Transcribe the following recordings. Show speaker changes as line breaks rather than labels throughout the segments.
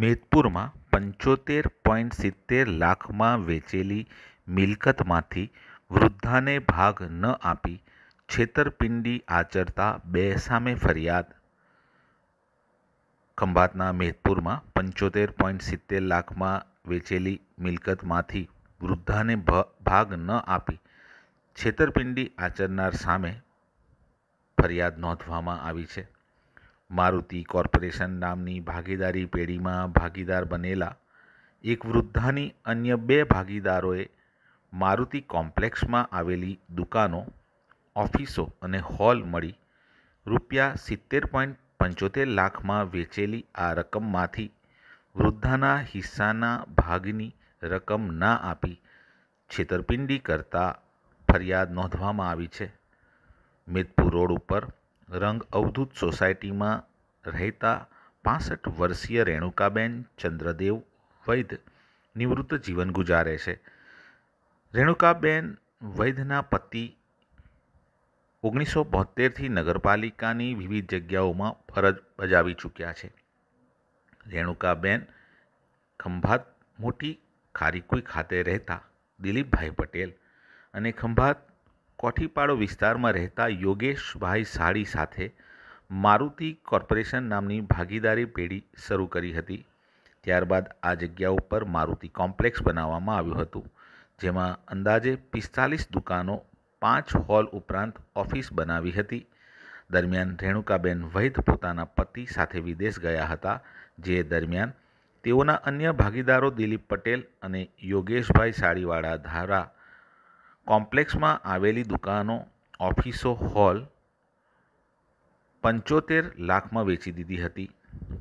મેદપુરમાં પંચોતેર પોઇન્ટ સિત્તેર લાખમાં વેચેલી મિલકતમાંથી વૃદ્ધાને ભાગ ન આપી છેતરપિંડી આચરતા બે સામે ફરિયાદ ખંભાતના મેદપુરમાં પંચોતેર પોઈન્ટ સિત્તેર લાખમાં વેચેલી મિલકતમાંથી વૃદ્ધાને ભાગ ન આપી છેતરપિંડી આચરનાર સામે ફરિયાદ નોંધવામાં આવી છે મારુતિ કોર્પોરેશન નામની ભાગીદારી પેઢીમાં ભાગીદાર બનેલા એક વૃદ્ધાની અન્ય બે ભાગીદારોએ મારુતિ કોમ્પ્લેક્સમાં આવેલી દુકાનો ઓફિસો અને હોલ મળી રૂપિયા સિત્તેર પોઈન્ટ પંચોતેર લાખમાં વેચેલી આ રકમમાંથી વૃદ્ધાના હિસ્સાના ભાગની રકમ ના આપી છેતરપિંડી કરતા ફરિયાદ નોંધવામાં આવી છે મેદપુર રોડ ઉપર રંગ અવધૂત સોસાયટીમાં રહેતા પાંસઠ વર્ષીય રેણુકાબેન ચંદ્રદેવ વૈદ નિવૃત્ત જીવન ગુજારે છે રેણુકાબેન વૈદના પતિ ઓગણીસો બોતેરથી નગરપાલિકાની વિવિધ જગ્યાઓમાં ફરજ બજાવી ચૂક્યા છે રેણુકાબેન ખંભાત મોટી ખારીકુઈ ખાતે રહેતા દિલીપભાઈ પટેલ અને ખંભાત કોઠીપાડો વિસ્તારમાં રહેતા યોગેશભાઈ સાળી સાથે મારુતિ કોર્પોરેશન નામની ભાગીદારી પેઢી શરૂ કરી હતી ત્યારબાદ આ જગ્યા ઉપર મારુતિ કોમ્પ્લેક્સ બનાવવામાં આવ્યું હતું જેમાં અંદાજે પિસ્તાલીસ દુકાનો પાંચ હોલ ઉપરાંત ઓફિસ બનાવી હતી દરમિયાન રેણુકાબેન વૈદ પોતાના પતિ સાથે વિદેશ ગયા હતા જે દરમિયાન તેઓના અન્ય ભાગીદારો દિલીપ પટેલ અને યોગેશભાઈ સાડીવાળા ધારા કોમ્પ્લેક્સમાં આવેલી દુકાનો ઓફિસો હોલ પંચોતેર લાખમાં વેચી દીધી હતી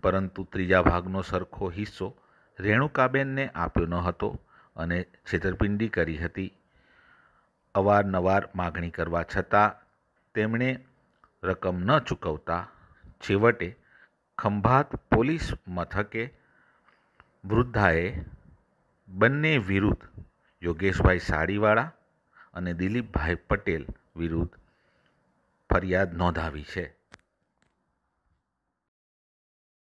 પરંતુ ત્રીજા ભાગનો સરખો હિસ્સો રેણુકાબેનને આપ્યો ન હતો અને છેતરપિંડી કરી હતી અવારનવાર માગણી કરવા છતાં તેમણે રકમ ન ચૂકવતા છેવટે ખંભાત પોલીસ મથકે વૃદ્ધાએ બંને વિરુદ્ધ યોગેશભાઈ સાડીવાળા અને દિલીપભાઈ પટેલ વિરુદ્ધ ફરિયાદ નોંધાવી છે